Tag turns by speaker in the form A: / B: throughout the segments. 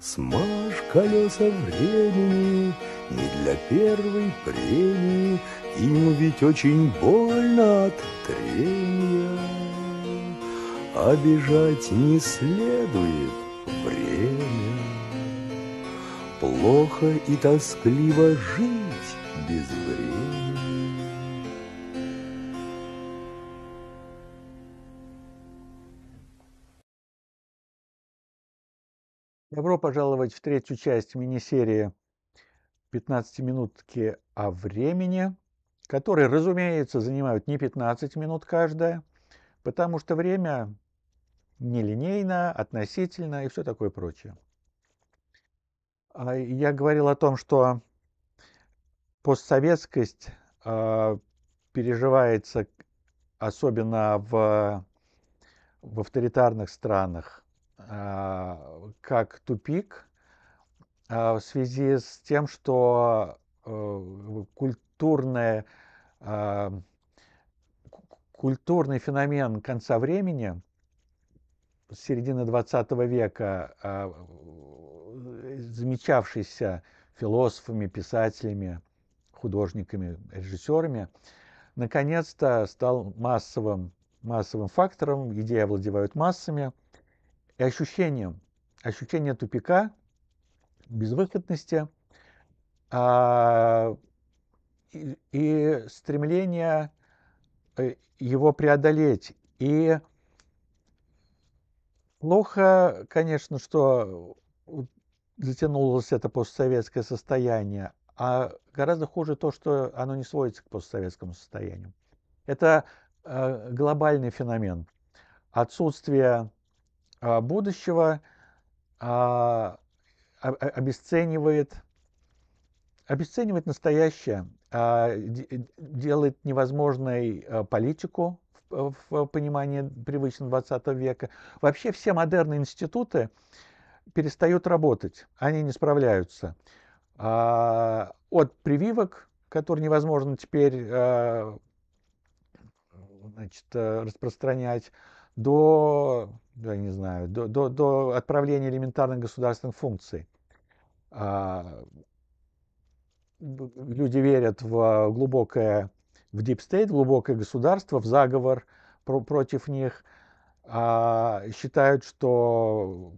A: Смажь колеса времени не для первой премии, Им ведь очень больно от трения. Обижать не следует время. Плохо и тоскливо жить без времени. Добро пожаловать в третью часть мини-серии 15-минутки о времени, которые, разумеется, занимают не 15 минут каждая, потому что время нелинейно, относительно и все такое прочее. А я говорил о том, что постсоветскость а, переживается особенно в, в авторитарных странах – а, как тупик а, в связи с тем, что э, культурная, культурный феномен конца времени с середины 20 века, а, э, замечавшийся философами, писателями, художниками, режиссерами, наконец-то стал массовым, массовым фактором, идеи овладевают массами – и ощущением. Ощущение тупика, безвыходности а, и, и стремление э, его преодолеть. И плохо, конечно, что затянулось это постсоветское состояние, а гораздо хуже то, что оно не сводится к постсоветскому состоянию. Это э, глобальный феномен. Отсутствие а, будущего, а, обесценивает, обесценивает настоящее, а, э, делает невозможной политику в понимании привычного 20 века. Вообще все модерные институты перестают работать, они не справляются. От прививок, которые невозможно теперь значит, э, распространять, до я не знаю, до, до, до отправления элементарных государственных функций. А, люди верят в а, глубокое, в deep state, в глубокое государство, в заговор про, против них, а, считают, что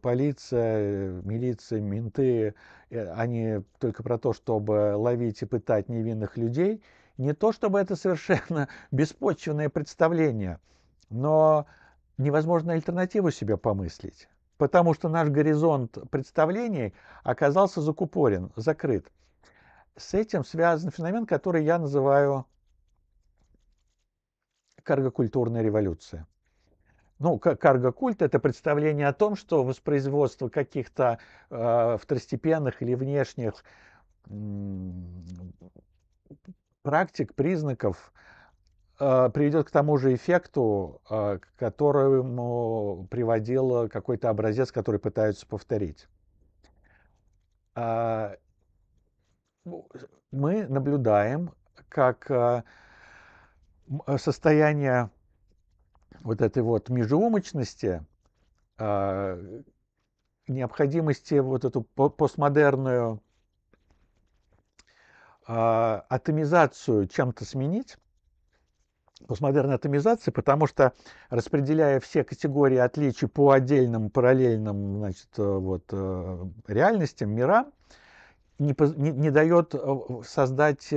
A: полиция, милиция, менты, э, они только про то, чтобы ловить и пытать невинных людей. Не то, чтобы это совершенно беспочвенное представление, но невозможно альтернативу себе помыслить, потому что наш горизонт представлений оказался закупорен, закрыт. С этим связан феномен, который я называю каргокультурная революция. Ну, каргокульт – это представление о том, что воспроизводство каких-то э, второстепенных или внешних практик, признаков Э, приведет к тому же эффекту, э, к которому приводил какой-то образец, который пытаются повторить. Э, ну, мы наблюдаем, как состояние вот этой вот межеумочности, необходимости вот эту постмодерную атомизацию чем-то сменить, постмодерной ну, атомизации, потому что распределяя все категории отличий по отдельным параллельным значит, э, вот, э, реальностям, мира, не, не, не дает э, создать,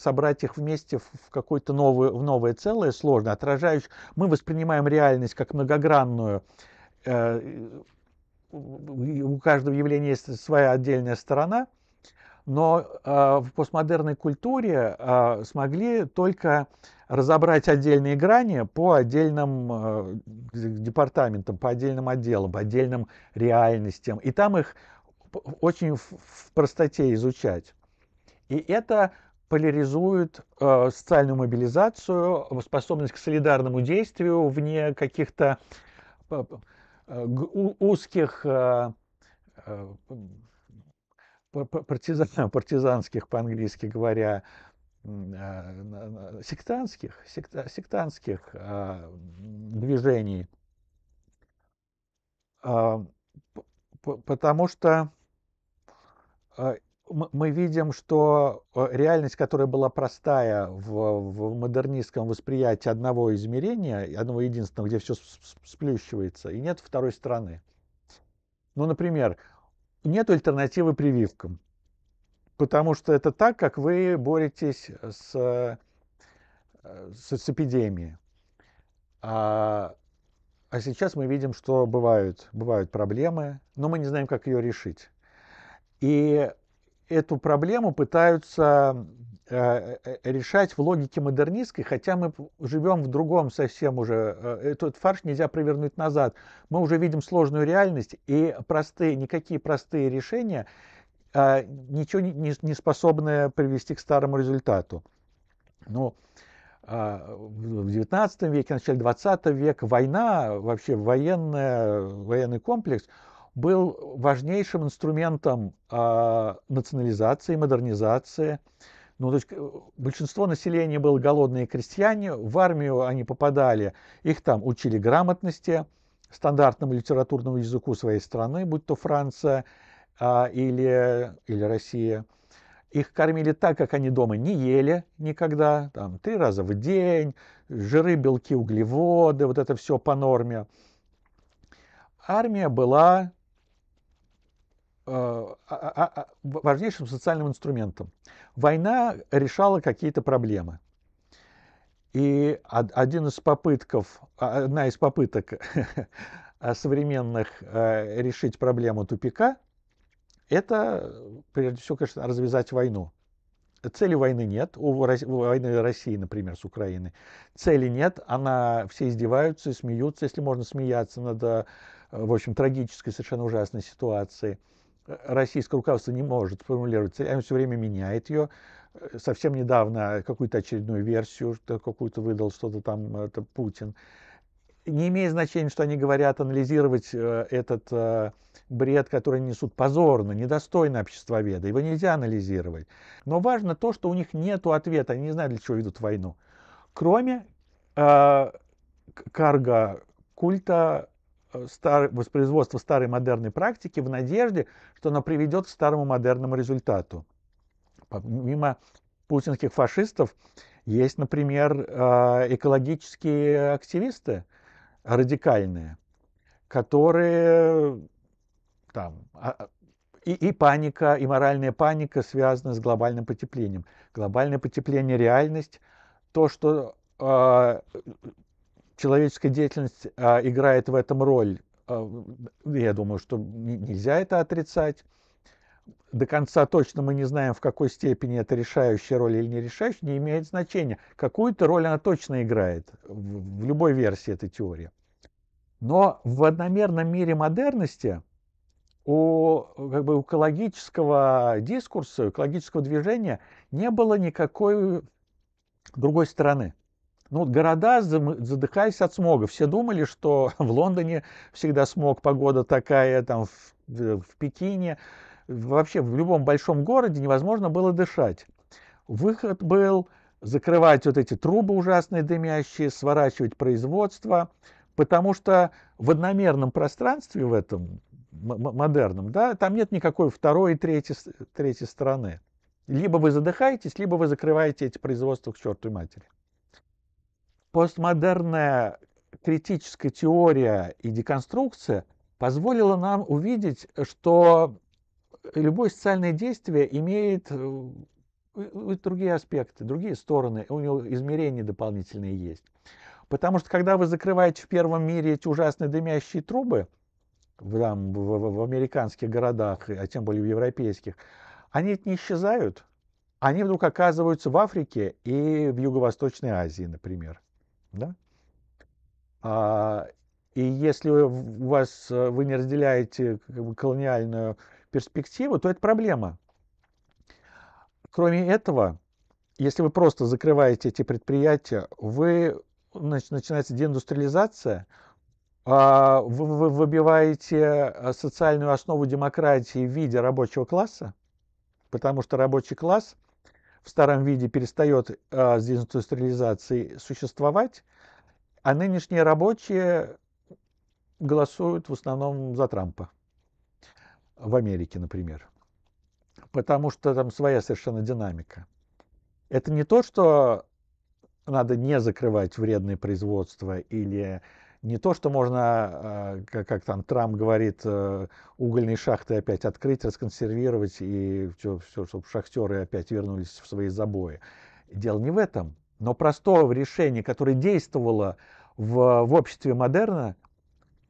A: собрать их вместе в какое-то новое, в новое целое сложно, отражающее. Мы воспринимаем реальность как многогранную, у каждого явления есть своя отдельная сторона – но э, в постмодерной культуре э, смогли только разобрать отдельные грани по отдельным э, департаментам, по отдельным отделам, по отдельным реальностям. И там их очень в, в простоте изучать. И это поляризует э, социальную мобилизацию, способность к солидарному действию вне каких-то э, э узких э, э партизан, партизанских, по-английски говоря, а, сектантских, секта, сектантских а, движений, а, потому что мы видим, что реальность, которая была простая в, модернистском восприятии одного измерения, одного единственного, где все сплющивается, и нет второй стороны. Ну, например, нет альтернативы прививкам, потому что это так, как вы боретесь с, э, с эпидемией. А, а сейчас мы видим, что бывают, бывают проблемы, но мы не знаем, как ее решить. И эту проблему пытаются э, э, э, решать в логике модернистской, хотя мы живем в другом совсем уже, этот фарш нельзя провернуть назад. Мы уже видим сложную реальность, и простые, никакие простые решения а, ничего не, способны привести к старому результату. Но ну, а, в XIX веке, начале XX века война, вообще военная, военный комплекс – был важнейшим инструментом э, национализации, модернизации. Ну, то есть э, большинство населения было голодные крестьяне, в армию они попадали, их там учили грамотности, стандартному литературному языку своей страны, будь то Франция э, или, или Россия. Их кормили так, как они дома не ели никогда, там, три раза в день, жиры, белки, углеводы, вот это все по норме. Армия была Э, а, а, а, важнейшим социальным инструментом. Война решала какие-то проблемы. И один из попытков, одна из попыток современных э, решить проблему тупика – это, прежде всего, конечно, развязать войну. Цели войны нет, у войны России, например, с Украиной. Цели нет, она, все издеваются и смеются, если можно смеяться над, э, в общем, трагической, совершенно ужасной ситуацией российское руководство не может сформулировать цель, оно все время меняет ее. Э, совсем недавно какую-то очередную версию какую-то выдал что-то там это Путин. Не имеет значения, что они говорят, анализировать э, этот э, бред, который несут позорно, недостойно обществоведа. Его нельзя анализировать. Но важно то, что у них нет ответа. Они не знают, для чего ведут войну. Кроме э, карго культа старый, воспроизводство старой модерной практики в надежде, что она приведет к старому модерному результату. Помимо путинских фашистов есть, например, а, экологические активисты радикальные, которые там а, и, и паника, и моральная паника связаны с глобальным потеплением. Глобальное потепление реальность, то, что а, человеческая деятельность а, играет в этом роль. А, я думаю, что нельзя это отрицать. До конца точно мы не знаем, в какой степени это решающая роль или не решающая, не имеет значения. Какую-то роль она точно играет в, в любой версии этой теории. Но в одномерном мире модерности у, как бы, экологического дискурса, экологического движения не было никакой другой стороны. Ну вот города, задыхаясь от смога, все думали, что в Лондоне всегда смог, погода такая, там в, в Пекине, вообще в любом большом городе невозможно было дышать. Выход был закрывать вот эти трубы ужасные дымящие, сворачивать производство, потому что в одномерном пространстве в этом модерном, да, там нет никакой второй и третьей, третьей стороны. Либо вы задыхаетесь, либо вы закрываете эти производства к чертовой матери постмодерная критическая теория и деконструкция позволила нам увидеть, что любое социальное действие имеет э, другие аспекты, другие стороны, у него измерения дополнительные есть. Потому что когда вы закрываете в первом мире эти ужасные дымящие трубы, там, в, в, в американских городах, а тем более в европейских, они не исчезают, они вдруг оказываются в Африке и в Юго-Восточной Азии, например. Да? А, и если у вас, э, вы не разделяете как бы, колониальную перспективу, то это проблема. Кроме этого, если вы просто закрываете эти предприятия, вы, значит, начинается деиндустриализация, а, вы, вы выбиваете э, социальную основу демократии в виде рабочего класса, потому что рабочий класс в старом виде перестает э, с дезинституциализацией существовать, а нынешние рабочие голосуют в основном за Трампа в Америке, например, потому что там своя совершенно динамика. Это не то, что надо не закрывать вредные производства или не то, что можно, э, как, как там Трамп говорит, э, угольные шахты опять открыть, расконсервировать, и все, все, чтобы шахтеры опять вернулись в свои забои. Дело не в этом. Но простого решения, которое действовало в, в обществе модерна,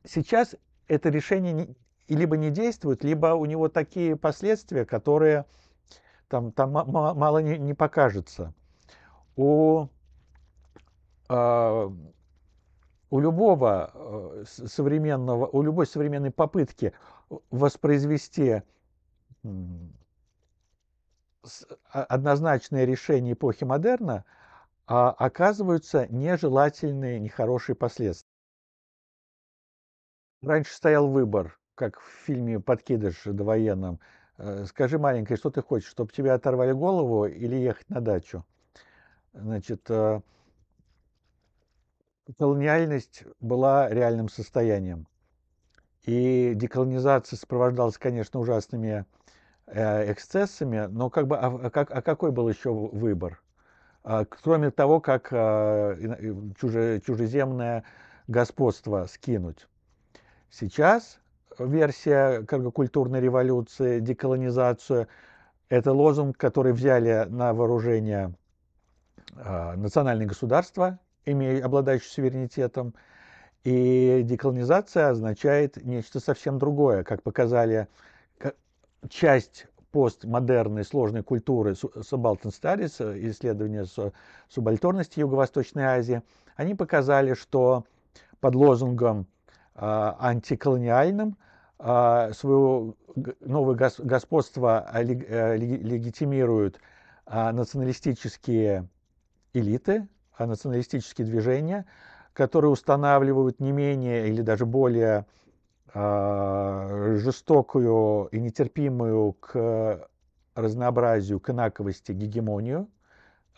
A: сейчас это решение не, либо не действует, либо у него такие последствия, которые там, там мало не, не покажется. У э, у любого э, современного, у любой современной попытки воспроизвести однозначное решение эпохи модерна а оказываются нежелательные, нехорошие последствия. Раньше стоял выбор, как в фильме «Подкидыш» довоенном. Э, Скажи, маленькая, что ты хочешь, чтобы тебя оторвали голову или ехать на дачу? Значит, э, колониальность была реальным состоянием. И деколонизация сопровождалась, конечно, ужасными э, эксцессами, но как бы, а, а, как, а какой был еще выбор? А, кроме того, как а, чуже, чужеземное господство скинуть. Сейчас версия культурной революции, деколонизацию, это лозунг, который взяли на вооружение национальные государства имея, обладающий суверенитетом. И деколонизация означает нечто совсем другое, как показали часть постмодерной сложной культуры Субалтенстарис, исследования субальторности Юго-Восточной Азии, они показали, что под лозунгом а, антиколониальным а, свое новое господство э, легитимируют а, националистические элиты, Э, националистические движения, которые устанавливают не менее или даже более э, жестокую и нетерпимую к разнообразию, к инаковости гегемонию.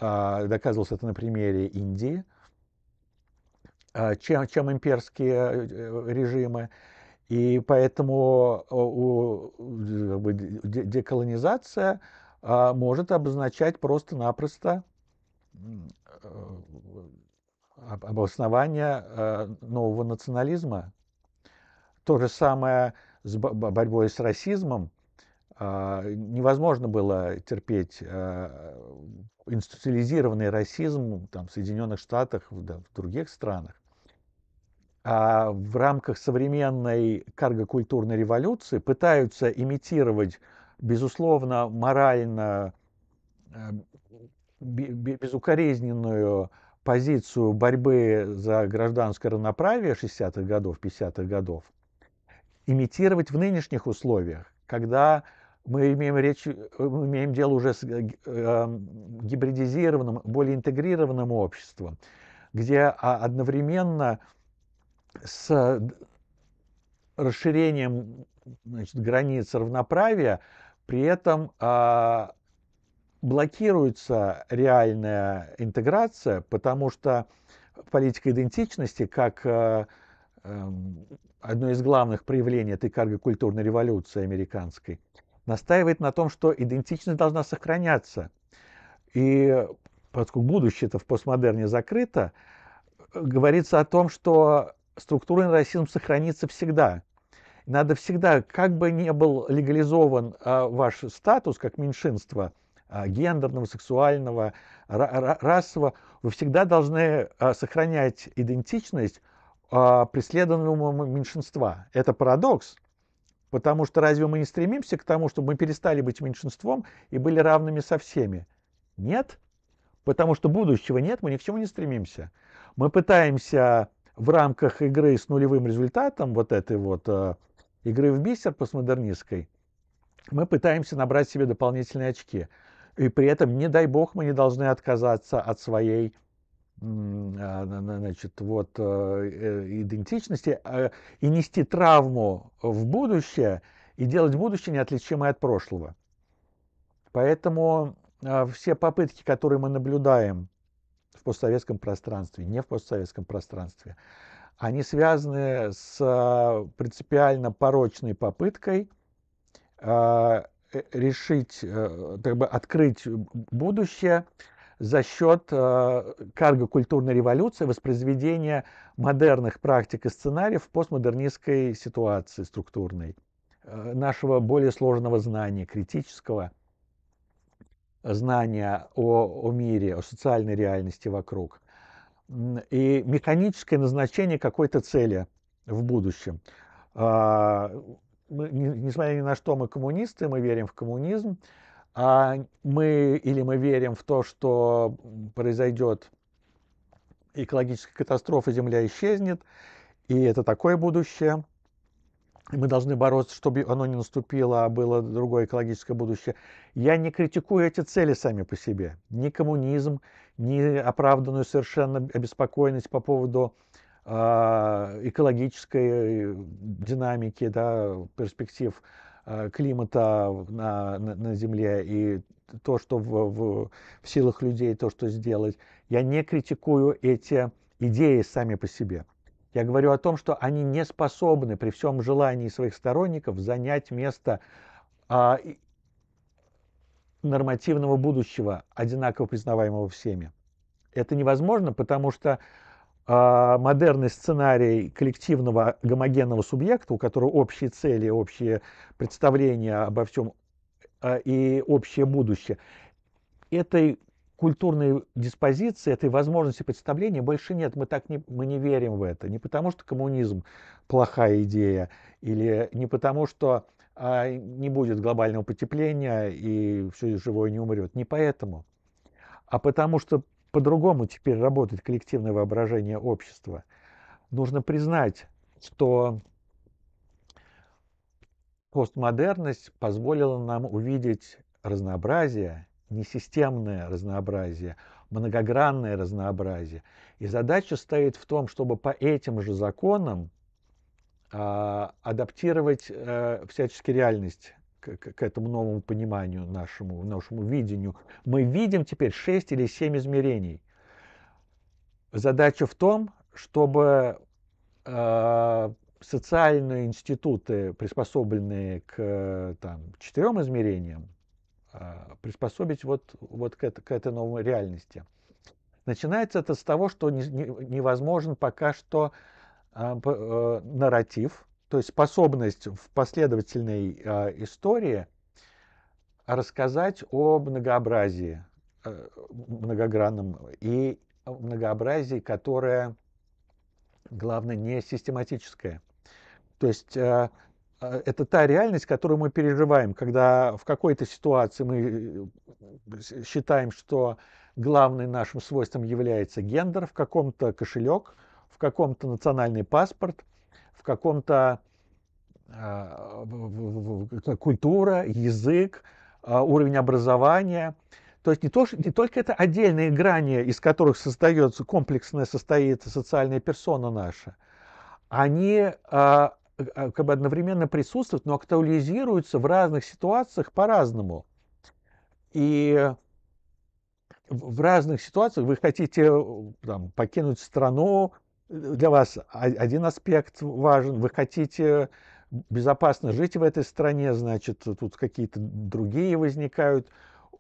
A: Э, доказывалось это на примере Индии, чем, чем имперские режимы. И поэтому деколонизация может обозначать просто-напросто Э, обоснования э, нового национализма. То же самое с борьбой с расизмом. Э, невозможно было терпеть институциализированный расизм там, в Соединенных Штатах, в других странах. А в рамках современной каргокультурной революции пытаются имитировать, безусловно, морально безукоризненную позицию борьбы за гражданское равноправие 60-х годов, 50-х годов, имитировать в нынешних условиях, когда мы имеем, речь, имеем дело уже с э, эм, гибридизированным, более интегрированным обществом, где а, одновременно с расширением значит, границ равноправия при этом а, блокируется реальная интеграция, потому что политика идентичности, как э, эм, одно из главных проявлений этой карго-культурной революции американской, настаивает на том, что идентичность должна сохраняться. И поскольку будущее-то в постмодерне закрыто, говорится о том, что структурный расизм сохранится всегда. Надо всегда, как бы не был легализован э, ваш статус как меньшинство – а, гендерного, сексуального, расового, вы всегда должны а, сохранять идентичность а, преследуемого меньшинства. Это парадокс, потому что разве мы не стремимся к тому, чтобы мы перестали быть меньшинством и были равными со всеми? Нет, потому что будущего нет, мы ни к чему не стремимся. Мы пытаемся в рамках игры с нулевым результатом, вот этой вот игры в бисер постмодернистской, мы пытаемся набрать себе дополнительные очки – и при этом, не дай бог, мы не должны отказаться от своей а, значит, вот, э, э, идентичности а, и нести травму в будущее и делать будущее неотличимое от прошлого. Поэтому а, все попытки, которые мы наблюдаем в постсоветском пространстве, не в постсоветском пространстве, они связаны с принципиально порочной попыткой Э, решить, э, как бы открыть будущее за счет э, карго-культурной революции, воспроизведения модерных практик и сценариев в постмодернистской ситуации структурной, нашего более сложного знания, критического знания о, о мире, о социальной реальности вокруг и механическое назначение какой-то цели в будущем. А, мы, несмотря ни на что, мы коммунисты, мы верим в коммунизм, а мы или мы верим в то, что произойдет экологическая катастрофа, Земля исчезнет, и это такое будущее. И мы должны бороться, чтобы оно не наступило, а было другое экологическое будущее. Я не критикую эти цели сами по себе. Ни коммунизм, ни оправданную совершенно обеспокоенность по поводу а, экологической динамики, да, перспектив а, климата на, на, на Земле и то, что в, в, в силах людей, то, что сделать. Я не критикую эти идеи сами по себе. Я говорю о том, что они не способны при всем желании своих сторонников занять место а, нормативного будущего, одинаково признаваемого всеми. Это невозможно, потому что а, модерный сценарий коллективного гомогенного субъекта, у которого общие цели, общие представления обо всем а, и общее будущее, этой культурной диспозиции, этой возможности представления больше нет. Мы так не, мы не верим в это. Не потому, что коммунизм плохая идея, или не потому, что а, не будет глобального потепления и все живое не умрет. Не поэтому. А потому что по-другому теперь работает коллективное воображение общества. Нужно признать, что постмодерность позволила нам увидеть разнообразие, несистемное разнообразие, многогранное разнообразие. И задача стоит в том, чтобы по этим же законам а, адаптировать а, всячески реальность к, к этому новому пониманию нашему, нашему видению. Мы видим теперь шесть или семь измерений. Задача в том, чтобы э, социальные институты, приспособленные к там, четырем измерениям, э, приспособить вот, вот к, это, к этой новой реальности. Начинается это с того, что не, не, невозможен пока что э, э, нарратив, то есть способность в последовательной э, истории рассказать о многообразии э, многогранном и многообразии, которое, главное, не систематическое. То есть э, э это та реальность, которую мы переживаем, когда в какой-то ситуации мы э, считаем, что главным нашим свойством является гендер, в каком-то кошелек, в каком-то национальный паспорт – в каком-то а, культура, язык, а, уровень образования. То есть не, то, не только это отдельные грани, из которых создается комплексная состоит социальная персона наша, они а, как бы одновременно присутствуют, но актуализируются в разных ситуациях по-разному. И в разных ситуациях вы хотите э, там, покинуть страну, для вас один аспект важен, вы хотите безопасно жить в этой стране, значит, тут какие-то другие возникают,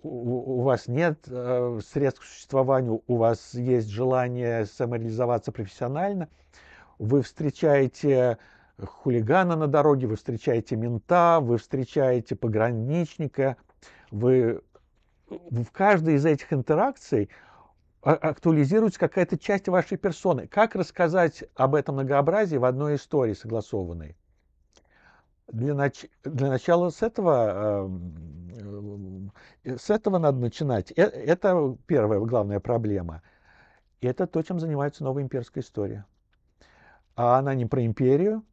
A: у вас нет э, средств к существованию, у вас есть желание самореализоваться профессионально, вы встречаете хулигана на дороге, вы встречаете мента, вы встречаете пограничника, вы в каждой из этих интеракций – а, актуализируется какая-то часть вашей персоны. Как рассказать об этом многообразии в одной истории согласованной? Для, нач... для начала с этого, эм, э, с этого надо начинать. Э, это первая главная проблема. И это то, чем занимается новая имперская история. А она не про империю,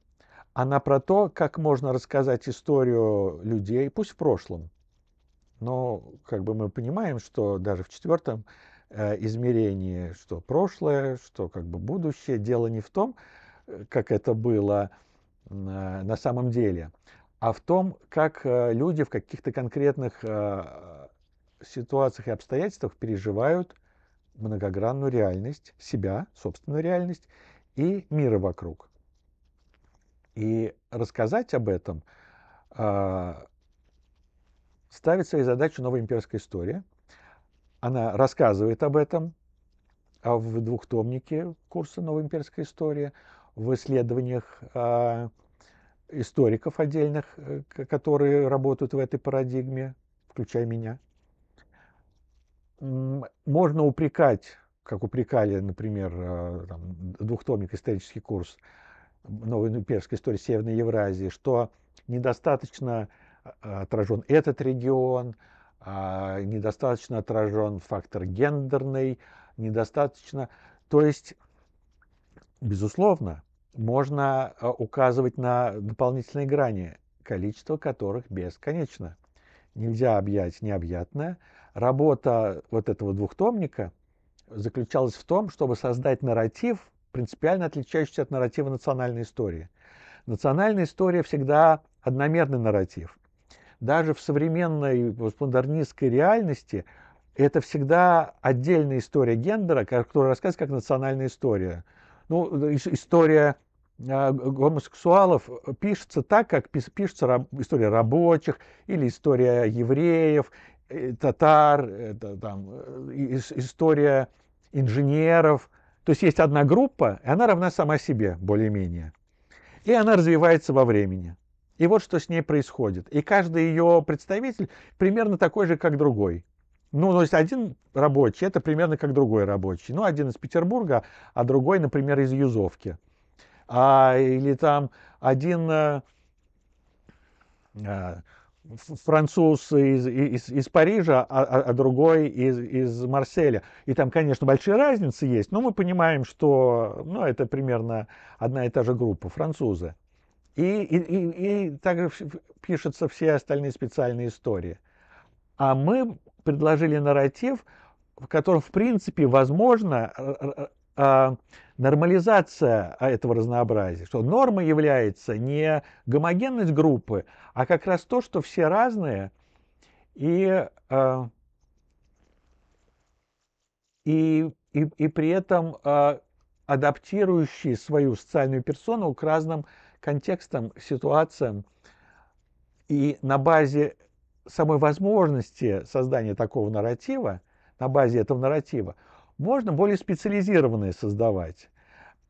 A: она про то, как можно рассказать историю людей, пусть в прошлом. Но как бы мы понимаем, что даже в четвертом Э, измерении, что прошлое, что как бы будущее. Дело не в том, э, как это было э, на самом деле, а в том, как люди в каких-то конкретных ситуациях и обстоятельствах переживают многогранную реальность, себя, собственную реальность и мира вокруг. И рассказать об этом ставит своей задачей новая имперская история – она рассказывает об этом а, в двухтомнике курса «Новая имперская история», в исследованиях а, историков отдельных, э, которые работают в этой парадигме, включая меня. Можно упрекать, как упрекали, например, а, там, двухтомник «Исторический курс», новой имперской истории Северной Евразии, что недостаточно отражен этот регион, а, недостаточно отражен фактор гендерный, недостаточно. То есть, безусловно, можно а, указывать на дополнительные грани, количество которых бесконечно. Нельзя объять необъятное. Работа вот этого двухтомника заключалась в том, чтобы создать нарратив, принципиально отличающийся от нарратива национальной истории. Национальная история всегда одномерный нарратив – даже в современной постмодернистской реальности это всегда отдельная история гендера, которая рассказывается как национальная история. Ну, история а, гомосексуалов пишется так, как пишется история рабочих или история евреев, э, татар, это, там, э, история инженеров. То есть есть одна группа, и она равна сама себе более-менее. И она развивается во времени. И вот что с ней происходит. И каждый ее представитель примерно такой же, как другой. Ну, то есть один рабочий, это примерно как другой рабочий. Ну, один из Петербурга, а другой, например, из Юзовки. А, или там один а, француз из, из, из Парижа, а, а, а другой из, из Марселя. И там, конечно, большие разницы есть, но мы понимаем, что ну, это примерно одна и та же группа, французы. И, и, и, и также пишутся все остальные специальные истории. А мы предложили нарратив, в котором, в принципе, возможно э, э, э, а, нормализация а, этого разнообразия, что норма является не гомогенность группы, а как раз то, что все разные, и, а, и, и, и при этом адаптирующие свою социальную персону к разным контекстам, ситуациям. И на базе самой возможности создания такого нарратива, на базе этого нарратива, можно более специализированные создавать,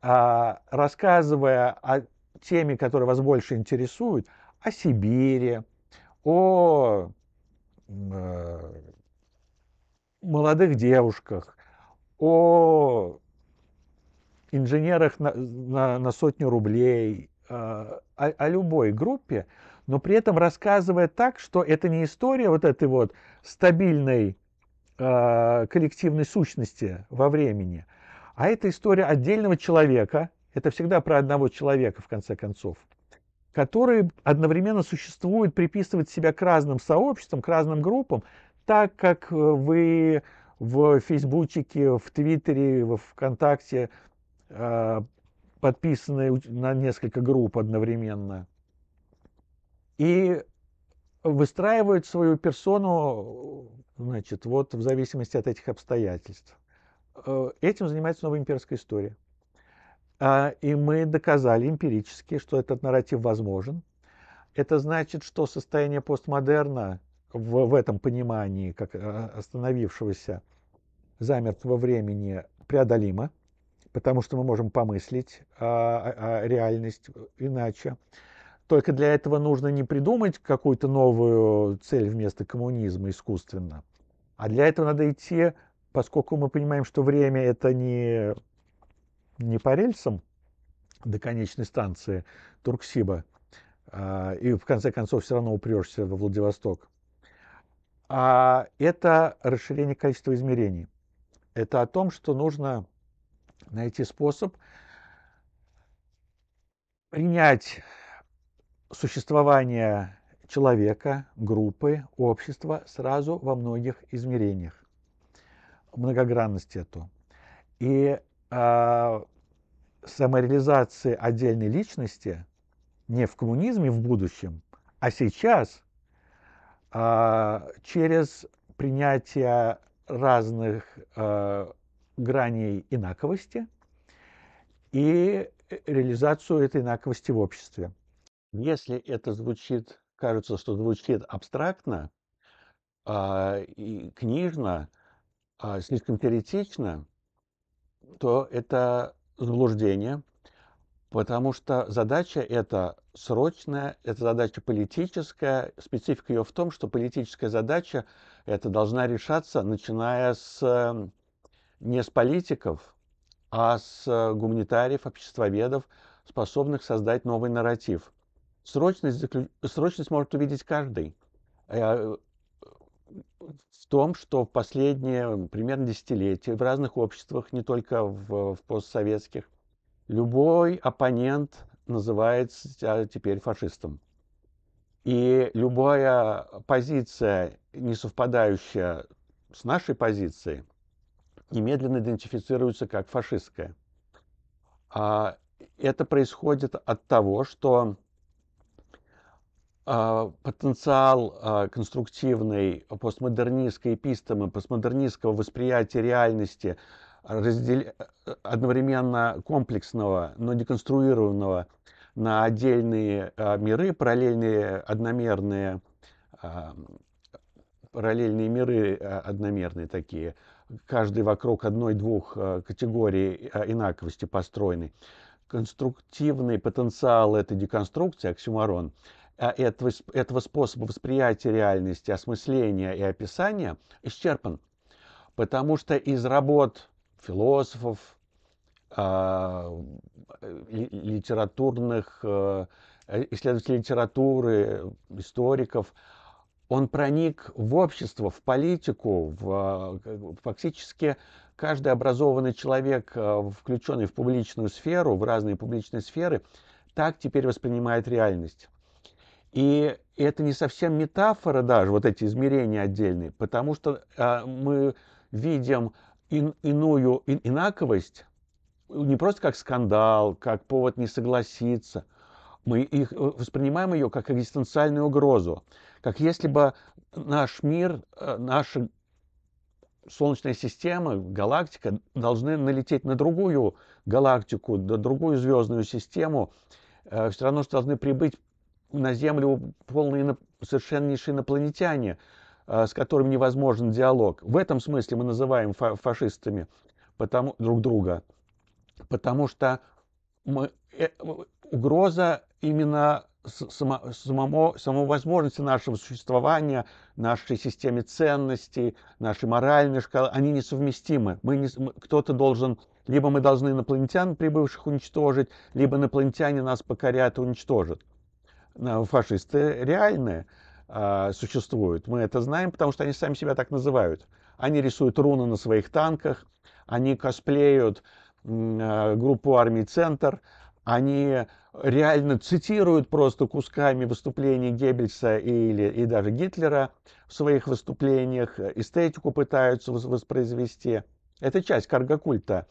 A: а, рассказывая о теме, которая вас больше интересует, о Сибири, о э, молодых девушках, о инженерах на, на, на сотню рублей а, о, о любой группе, но при этом рассказывая так, что это не история вот этой вот стабильной э, коллективной сущности во времени, а это история отдельного человека, это всегда про одного человека, в конце концов, который одновременно существует, приписывает себя к разным сообществам, к разным группам, так как э, вы в Фейсбучике, в Твиттере, в ВКонтакте э, подписанные на несколько групп одновременно. И выстраивают свою персону, значит, вот в зависимости от этих обстоятельств. Э, этим занимается новая имперская история. А, и мы доказали эмпирически, что этот нарратив возможен. Это значит, что состояние постмодерна в, в этом понимании, как э, остановившегося замертво времени, преодолимо потому что мы можем помыслить а, а, реальность э, иначе. Только для этого нужно не придумать какую-то новую цель вместо коммунизма искусственно, а для этого надо идти, поскольку мы понимаем, что время это не, не по рельсам до конечной станции Турксиба, а, и в конце концов все равно упрешься во Владивосток. А это расширение количества измерений. Это о том, что нужно найти способ принять существование человека, группы, общества сразу во многих измерениях, многогранность эту. И э, самореализации отдельной личности не в коммунизме в будущем, а сейчас э, через принятие разных э, граней инаковости и э, реализацию этой инаковости в обществе. Если это звучит, кажется, что звучит абстрактно, э, и книжно, э, слишком теоретично, то это заблуждение, потому что задача эта срочная, это задача политическая. Специфика ее в том, что политическая задача это должна решаться, начиная с эм, не с политиков, а с э, гуманитариев, обществоведов, способных создать новый нарратив. Срочность, заклю... Срочность может увидеть каждый. Э, в том, что в последние примерно десятилетия в разных обществах, не только в, в постсоветских, любой оппонент называется теперь фашистом. И любая позиция, не совпадающая с нашей позицией, немедленно идентифицируется как фашистская. А это происходит от того, что а, потенциал а, конструктивной постмодернистской эпистемы, постмодернистского восприятия реальности, раздел... одновременно комплексного, но деконструированного на отдельные а, миры, параллельные одномерные, параллельные миры одномерные такие – каждый вокруг одной-двух э, категорий э, инаковости построены. Конструктивный потенциал этой деконструкции, оксюмарон, э, этого, этого способа восприятия реальности, осмысления и описания исчерпан. Потому что из работ философов, литературных, исследователей литературы, историков – он проник в общество, в политику, в, э, фактически каждый образованный человек, э, включенный в публичную сферу, в разные публичные сферы, так теперь воспринимает реальность. И это не совсем метафора даже, вот эти измерения отдельные, потому что э, мы видим иную инаковость не просто как скандал, как повод не согласиться, мы их воспринимаем ее как экзистенциальную угрозу как если бы наш мир, э, наша Солнечная система, галактика должны налететь на другую галактику, на другую звездную систему. Э, Все равно, что должны прибыть на Землю полные совершеннейшие инопланетяне, э, с которыми невозможен диалог. В этом смысле мы называем фашистами потому, друг друга, потому что мы, угроза именно само, самому, возможности нашего существования, нашей системе ценностей, нашей моральной шкалы, они несовместимы. Мы не, кто-то должен, либо мы должны инопланетян, прибывших, уничтожить, либо инопланетяне нас покорят и уничтожат. Фашисты реальные э, существуют. Мы это знаем, потому что они сами себя так называют. Они рисуют руны на своих танках, они косплеют э, группу армии «Центр», они реально цитируют просто кусками выступлений Геббельса или, и даже Гитлера в своих выступлениях, э, эстетику пытаются воспроизвести. Это часть каргокульта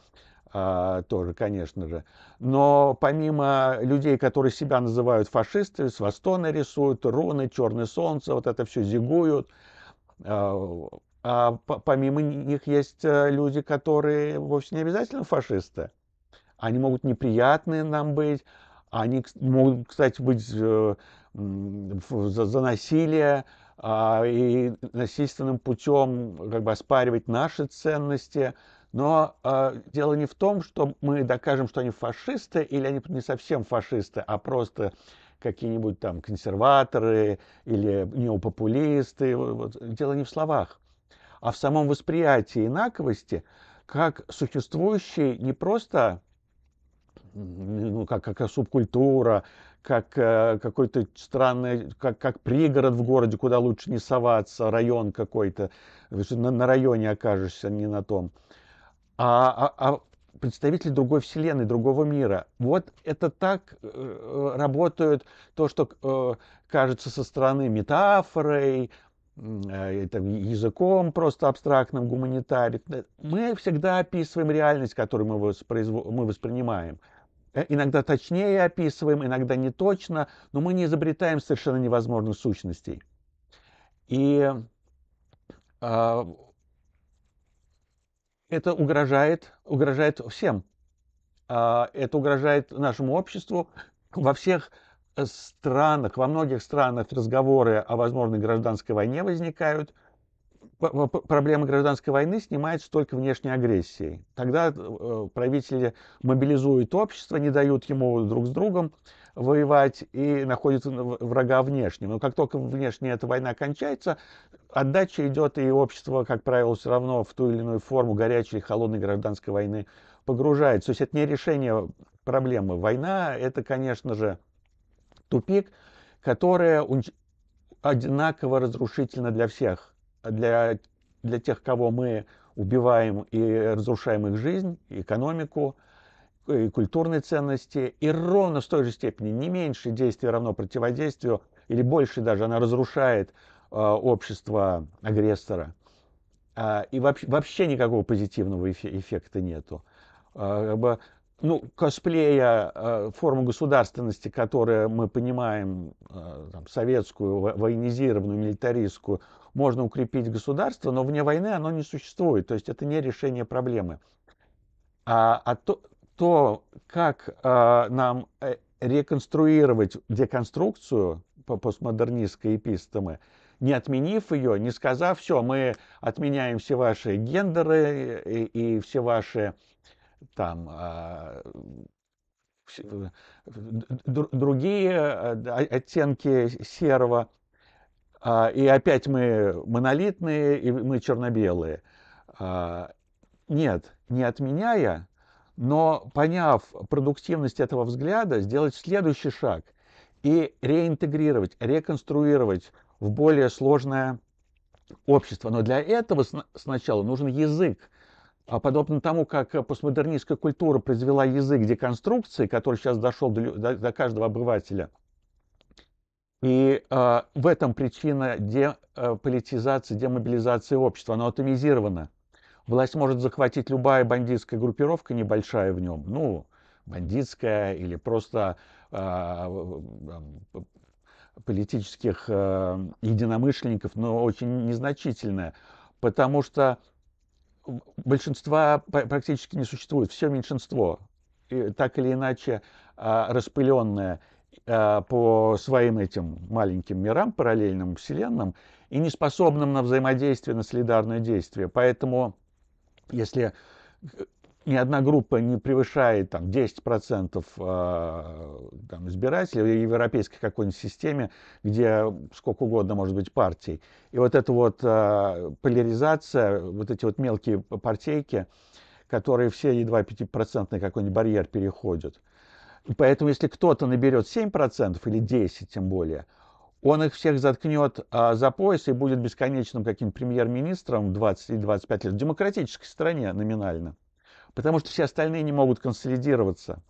A: а, тоже, конечно же. Но помимо людей, которые себя называют фашисты, свастоны рисуют, руны, черное солнце, вот это все зигуют, а, а помимо них есть э, люди, которые вовсе не обязательно фашисты они могут неприятные нам быть, они могут, кстати, быть э, за, за насилие а, и насильственным путем как бы оспаривать наши ценности. Но э, дело не в том, что мы докажем, что они фашисты, или они не совсем фашисты, а просто какие-нибудь там консерваторы или неопопулисты. Вот. Дело не в словах, а в самом восприятии инаковости как существующей не просто ну, как, как субкультура, как э, какой-то странный, как, как пригород в городе, куда лучше не соваться, район какой-то, на, на районе окажешься, не на том. А, а, а представители другой вселенной, другого мира. Вот это так э, работают то, что э, кажется со стороны метафорой, э, там, языком просто абстрактным, гуманитарик. Э, мы всегда описываем реальность, которую мы, воспроизв... мы воспринимаем – Э, иногда точнее описываем, иногда не точно, но мы не изобретаем совершенно невозможных сущностей. И э, это угрожает, угрожает всем. Э, это угрожает нашему обществу во всех э, странах, во многих странах разговоры о возможной гражданской войне возникают, проблема гражданской войны снимается только внешней агрессией. Тогда э, правители мобилизуют общество, не дают ему друг с другом воевать и находят врага внешним. Но как только внешняя эта война кончается, отдача идет, и общество, как правило, все равно в ту или иную форму горячей или холодной гражданской войны погружается. То есть это не решение проблемы. Война – это, конечно же, тупик, которая одинаково разрушительно для всех для, для тех, кого мы убиваем и разрушаем их жизнь, экономику, и культурные ценности, и ровно в той же степени, не меньше действия равно противодействию, или больше даже, она разрушает э, общество агрессора. Э, и вообще, вообще никакого позитивного эффекта нету. Э, как ну, косплея э, форму государственности, которую мы понимаем, э, там, советскую, военизированную, милитаристскую, можно укрепить государство, но вне войны оно не существует, то есть это не решение проблемы. А, а то, то, как а, нам э, реконструировать деконструкцию постмодернистской эпистемы, не отменив ее, не сказав, все, мы отменяем все ваши гендеры и, э, и все ваши там а, все, э, другие оттенки серого, а, и опять мы монолитные, и мы черно-белые. А, нет, не отменяя, но поняв продуктивность этого взгляда, сделать следующий шаг и реинтегрировать, реконструировать в более сложное общество. Но для этого сначала нужен язык, а подобно тому, как постмодернистская культура произвела язык деконструкции, который сейчас дошел до, каждого обывателя – и э, в этом причина деполитизации, э, демобилизации общества. Оно атомизировано. Власть может захватить любая бандитская группировка, небольшая в нем, ну, бандитская или просто э, э, политических э, единомышленников, но очень незначительная, потому что большинства практически не существует, все меньшинство, так или иначе э, распыленное – а, по своим этим маленьким мирам, параллельным вселенным, и не способным на взаимодействие, на солидарное действие. Поэтому, если э, ни одна группа не превышает там, 10% э, а, там, избирателей в европейской какой-нибудь системе, где сколько угодно может быть партий. И вот эта вот а, поляризация, вот эти вот мелкие партейки, которые все едва 5% какой-нибудь барьер переходят – и поэтому, если кто-то наберет 7% или 10% тем более, он их всех заткнет а, за пояс и будет бесконечным каким-то премьер-министром 20 или 25 лет в демократической стране номинально. Потому что все остальные не могут консолидироваться.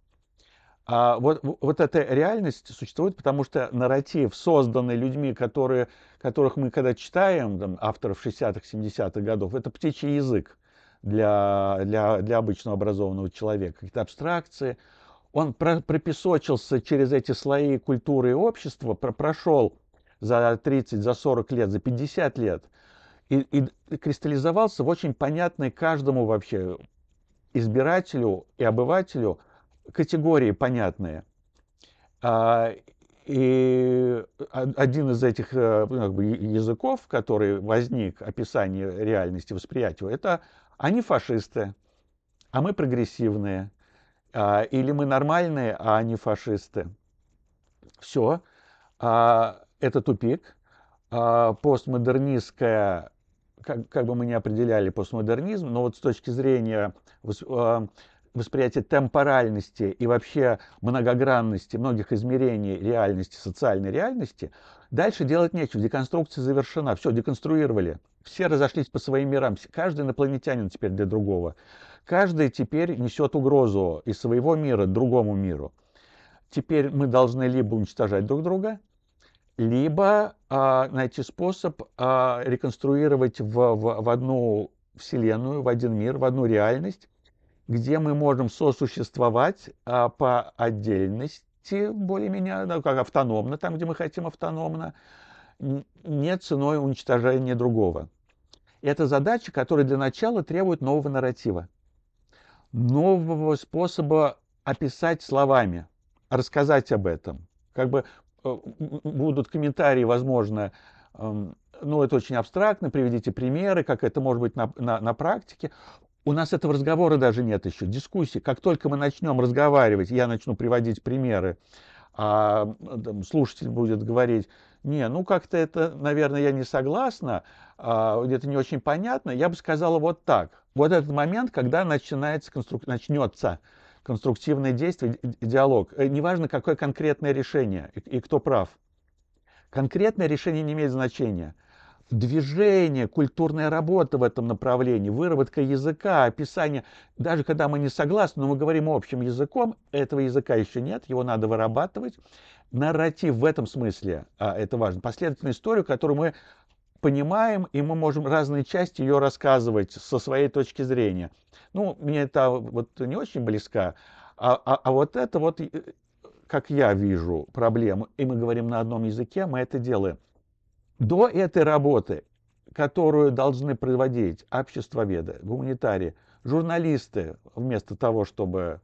A: А вот, вот эта реальность существует, потому что нарратив, созданный людьми, которые, которых мы когда читаем, там, авторов 60-х, 70-х годов, это птичий язык для, для, для обычного образованного человека. Какие-то абстракции, он пропесочился через эти слои культуры и общества, прошел за 30, за 40 лет, за 50 лет, и, и кристаллизовался в очень понятной каждому вообще избирателю и обывателю категории понятные. А, и один из этих э, языков, который возник описание реальности восприятия, это они фашисты, а мы прогрессивные – а, или мы нормальные, а не фашисты. Все. А, это тупик. А, постмодернистская, как, как бы мы ни определяли постмодернизм, но вот с точки зрения а, восприятия темпоральности и вообще многогранности многих измерений реальности, социальной реальности, дальше делать нечего. Деконструкция завершена, все, деконструировали. Все разошлись по своим мирам, каждый инопланетянин теперь для другого. Каждый теперь несет угрозу из своего мира другому миру. Теперь мы должны либо уничтожать друг друга, либо а, найти способ а, реконструировать в, в, в одну вселенную, в один мир, в одну реальность, где мы можем сосуществовать а, по отдельности, более-менее, ну, как автономно, там, где мы хотим автономно, не ценой уничтожения другого. Это задача, которая для начала требует нового нарратива нового способа описать словами, рассказать об этом. Как бы э, будут комментарии, возможно, эм, ну, это очень абстрактно, приведите примеры, как это может быть на, на, на практике. У нас этого разговора даже нет еще, дискуссии. Как только мы начнем разговаривать, я начну приводить примеры, а там, слушатель будет говорить, не, ну как-то это, наверное, я не согласна, а, где-то не очень понятно, я бы сказала вот так. Вот этот момент, когда начинается конструк... начнется конструктивное действие, диалог. Э, неважно, какое конкретное решение и, и кто прав. Конкретное решение не имеет значения. Движение, культурная работа в этом направлении, выработка языка, описание. Даже когда мы не согласны, но мы говорим общим языком, этого языка еще нет, его надо вырабатывать. Нарратив в этом смысле, а, это важно, последовательную историю, которую мы понимаем, и мы можем разные части ее рассказывать со своей точки зрения. Ну, мне это вот не очень близко, а, а, а вот это вот, э, как я вижу проблему, и мы говорим на одном языке, мы это делаем. До этой работы, которую должны проводить обществоведы, гуманитарии, журналисты, вместо того, чтобы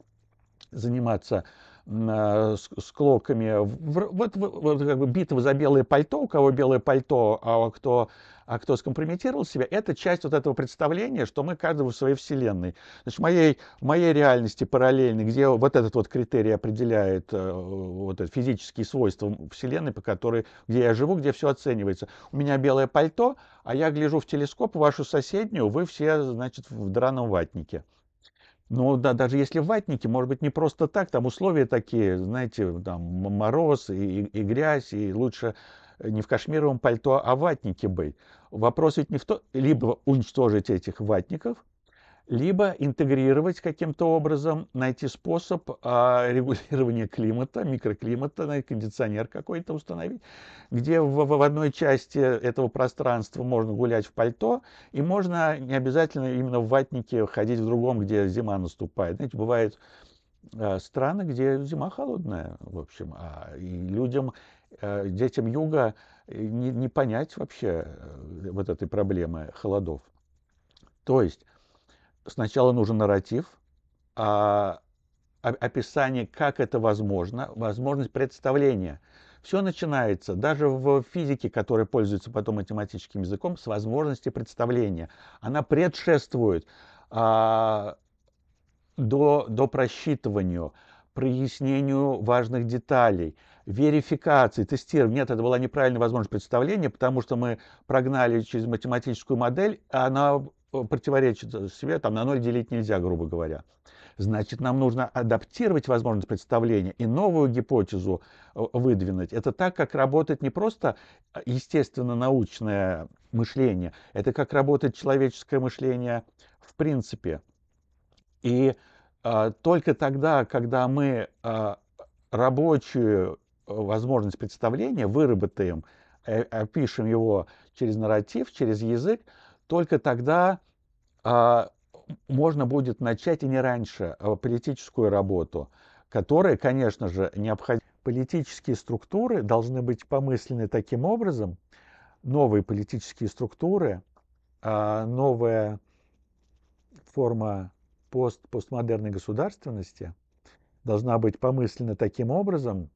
A: заниматься Э, склоками. Вот, вот как бы битва за белое пальто, у кого белое пальто, а кто, а кто скомпрометировал себя, это часть вот этого представления, что мы каждого в своей вселенной. Значит, в моей, моей реальности параллельной, где вот этот вот критерий определяет э, вот это, физические свойства вселенной, по которой, где я живу, где все оценивается. У меня белое пальто, а я гляжу в телескоп, вашу соседнюю, вы все, значит, в драном ватнике. Ну да, даже если ватники, может быть, не просто так, там условия такие, знаете, там мороз и, и грязь, и лучше э, не в кашмировом пальто, а ватники быть. Вопрос ведь не в то, либо уничтожить этих ватников, либо интегрировать каким-то образом, найти способ а, регулирования климата, микроклимата, кондиционер какой-то установить, где в, одной части этого пространства можно гулять в пальто, и можно не обязательно именно в ватнике ходить в другом, где зима наступает. Знаете, бывают а, страны, где зима холодная, в общем, а, и людям, детям юга э, не, не понять вообще э, вот этой проблемы холодов. То есть сначала нужен нарратив, а, описание, как это возможно, возможность представления. Все начинается, даже в физике, которая пользуется потом математическим языком, с возможности представления. Она предшествует а, до, до просчитыванию, прояснению важных деталей, верификации, тестирования. Нет, это была неправильная возможность представления, потому что мы прогнали через математическую модель, а она Э, противоречит э, себе, там на ноль делить нельзя, грубо говоря. Значит, нам нужно адаптировать возможность представления и новую гипотезу э, выдвинуть. Это так, как работает не просто естественно-научное мышление, это как работает человеческое мышление в принципе. И э, только тогда, когда мы э, рабочую возможность представления выработаем, э, опишем его через нарратив, через язык, только тогда а, можно будет начать и не раньше а, политическую работу, которая, конечно же, необходима. Политические структуры должны быть помыслены таким образом, новые политические структуры, а, новая форма пост, постмодерной государственности должна быть помыслена таким образом,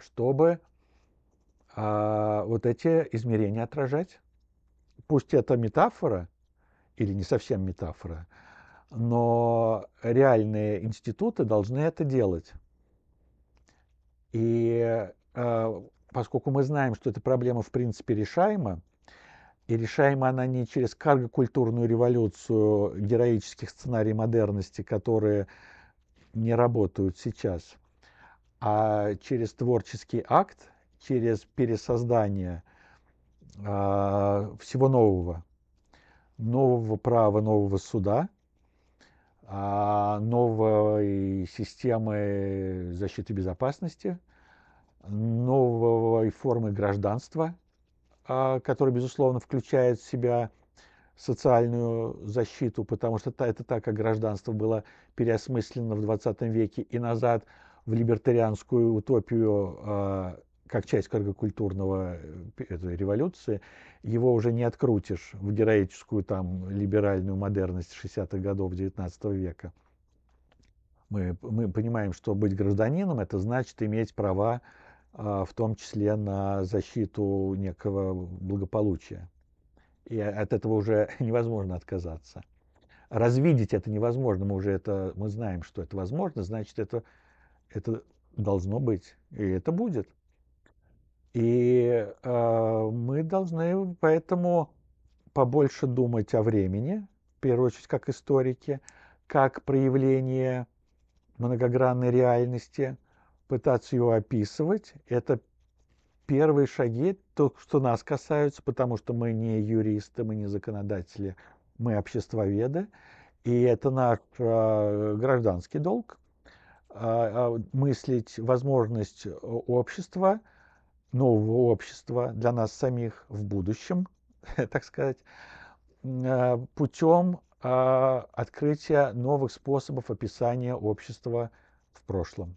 A: чтобы вот эти измерения отражать пусть это метафора или не совсем метафора, но реальные институты должны это делать. И э, поскольку мы знаем, что эта проблема в принципе решаема, и решаема она не через карго-культурную революцию героических сценарий модерности, которые не работают сейчас, а через творческий акт, через пересоздание – а, всего нового. Нового права, нового суда, а, новой системы защиты безопасности, новой формы гражданства, а, которая, безусловно, включает в себя социальную защиту, потому что это так, как гражданство было переосмыслено в 20 веке и назад в либертарианскую утопию как часть каргокультурного э, этой революции, его уже не открутишь в героическую там либеральную модерность 60-х годов XIX века. Мы, мы понимаем, что быть гражданином – это значит иметь права, а, в том числе на защиту некого благополучия. И от этого уже невозможно отказаться. Развидеть это невозможно, мы уже это, мы знаем, что это возможно, значит, это, это должно быть, и это будет. И э, мы должны поэтому побольше думать о времени, в первую очередь как историки, как проявление многогранной реальности, пытаться ее описывать. Это первые шаги, то, что нас касается, потому что мы не юристы, мы не законодатели, мы обществоведы. И это наш э, гражданский долг э, мыслить возможность общества – нового общества для нас самих в будущем, так сказать, а, путем а, открытия новых способов описания общества в прошлом.